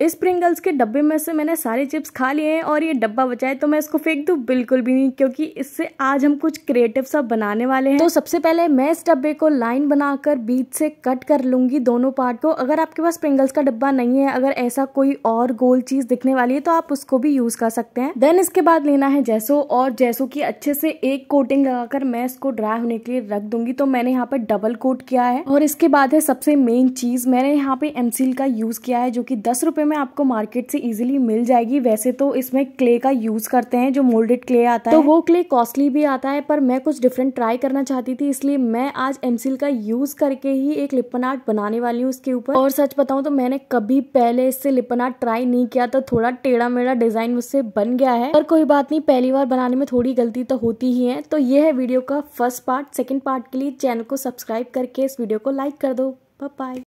इस प्रिंगल्स के डब्बे में से मैंने सारे चिप्स खा लिए हैं और ये डब्बा बचाए तो मैं इसको फेंक दूँ बिल्कुल भी नहीं क्योंकि इससे आज हम कुछ क्रिएटिव सा बनाने वाले हैं तो सबसे पहले मैं इस डब्बे को लाइन बनाकर बीच से कट कर लूंगी दोनों पार्ट को अगर आपके पास प्रिंगल्स का डब्बा नहीं है अगर ऐसा कोई और गोल चीज दिखने वाली है तो आप उसको भी यूज कर सकते हैं देन इसके बाद लेना है जैसो और जैसो की अच्छे से एक कोटिंग लगाकर मैं इसको ड्राई होने के लिए रख दूंगी तो मैंने यहाँ पर डबल कोट किया है और इसके बाद है सबसे मेन चीज मैंने यहाँ पे एमसील का यूज किया है जो की दस रुपए में आपको मार्केट से इजीली मिल जाएगी वैसे तो इसमें क्ले का यूज़ करते हैं जो मोल्डेड क्ले आता तो है तो वो क्ले कॉस्टली भी आता है पर मैं कुछ डिफरेंट ट्राई करना चाहती थी इसलिए मैं आज एमसील का यूज़ करके ही एक लिपन आर्ट बनाने वाली हूँ उसके ऊपर और सच बताऊ तो मैंने कभी पहले इससे लिपन आर्ट ट्राई नहीं किया तो थोड़ा टेढ़ा मेढ़ा डिज़ाइन मुझसे बन गया है पर कोई बात नहीं पहली बार बनाने में थोड़ी गलती तो होती ही है तो ये है वीडियो का फर्स्ट पार्ट सेकेंड पार्ट के लिए चैनल को सब्सक्राइब करके इस वीडियो को लाइक कर दो बाय